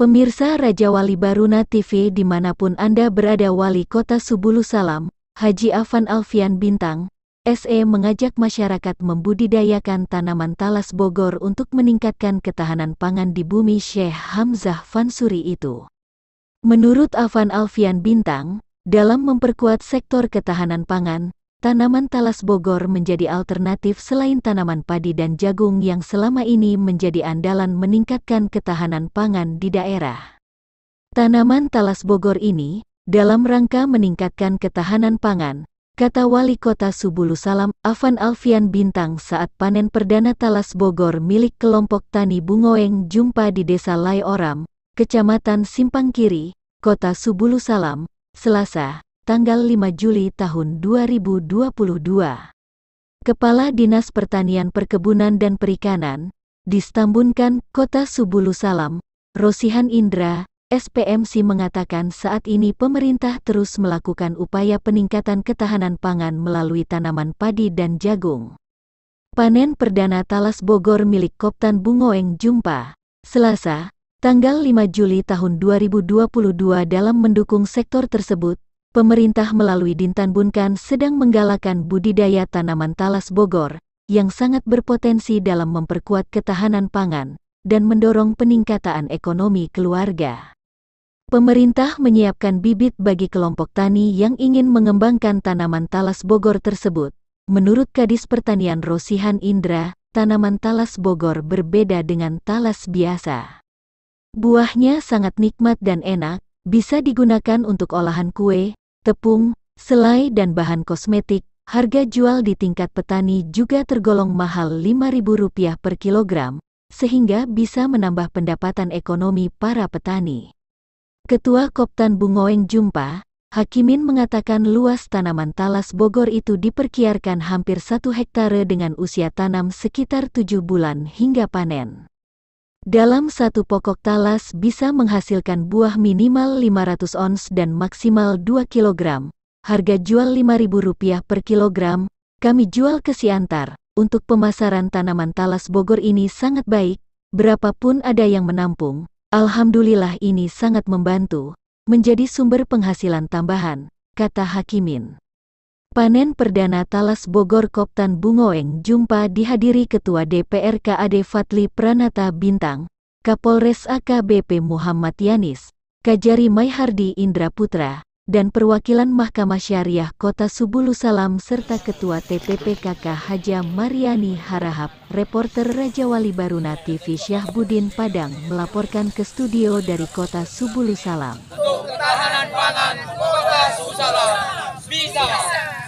Pemirsa Raja Wali Baruna TV dimanapun Anda berada Wali Kota Subulu Salam, Haji Afan Alfian Bintang, SE mengajak masyarakat membudidayakan tanaman talas Bogor untuk meningkatkan ketahanan pangan di bumi Syekh Hamzah Fansuri itu. Menurut Afan Alfian Bintang, dalam memperkuat sektor ketahanan pangan, tanaman talas Bogor menjadi alternatif selain tanaman padi dan jagung yang selama ini menjadi andalan meningkatkan ketahanan pangan di daerah. Tanaman talas Bogor ini, dalam rangka meningkatkan ketahanan pangan, kata Wali Kota Subulu Salam, Afan Alfian Bintang saat panen perdana talas Bogor milik kelompok tani Bungoeng jumpa di Desa Lai Oram, Kecamatan Simpang Kiri, Kota Subulu Salam, Selasa, tanggal 5 Juli tahun 2022. Kepala Dinas Pertanian Perkebunan dan Perikanan, Distambunkan, Kota Subulu Rosihan Indra, SPMC mengatakan saat ini pemerintah terus melakukan upaya peningkatan ketahanan pangan melalui tanaman padi dan jagung. Panen perdana talas Bogor milik Koptan Bungoeng Jumpa, Selasa, tanggal 5 Juli tahun 2022 dalam mendukung sektor tersebut, pemerintah melalui Dintan Bunkan sedang menggalakkan budidaya tanaman talas Bogor yang sangat berpotensi dalam memperkuat ketahanan pangan dan mendorong peningkatan ekonomi keluarga. Pemerintah menyiapkan bibit bagi kelompok tani yang ingin mengembangkan tanaman talas Bogor tersebut. Menurut Kadis Pertanian Rosihan Indra, tanaman talas Bogor berbeda dengan talas biasa. Buahnya sangat nikmat dan enak, bisa digunakan untuk olahan kue, tepung, selai dan bahan kosmetik, harga jual di tingkat petani juga tergolong mahal Rp5.000 per kilogram, sehingga bisa menambah pendapatan ekonomi para petani. Ketua Koptan Bungoeng Jumpa, Hakimin mengatakan luas tanaman talas Bogor itu diperkiarkan hampir satu hektare dengan usia tanam sekitar tujuh bulan hingga panen. Dalam satu pokok talas bisa menghasilkan buah minimal 500 ons dan maksimal 2 kg. Harga jual Rp5.000 per kilogram, kami jual ke Siantar. Untuk pemasaran tanaman talas Bogor ini sangat baik, berapapun ada yang menampung. Alhamdulillah ini sangat membantu, menjadi sumber penghasilan tambahan, kata Hakimin. Panen Perdana Talas Bogor Koptan Bungoeng jumpa dihadiri Ketua DPR KAD Fatli Pranata Bintang, Kapolres AKBP Muhammad Yanis, Kajari Maihardi Indra Putra, dan perwakilan Mahkamah Syariah Kota Subulu serta Ketua TPPKK Haja Mariani Harahap, reporter Raja Wali Baruna TV Syahbudin Padang melaporkan ke studio dari Kota Subulu Untuk ketahanan pangan Kota Subulu Salam bisa.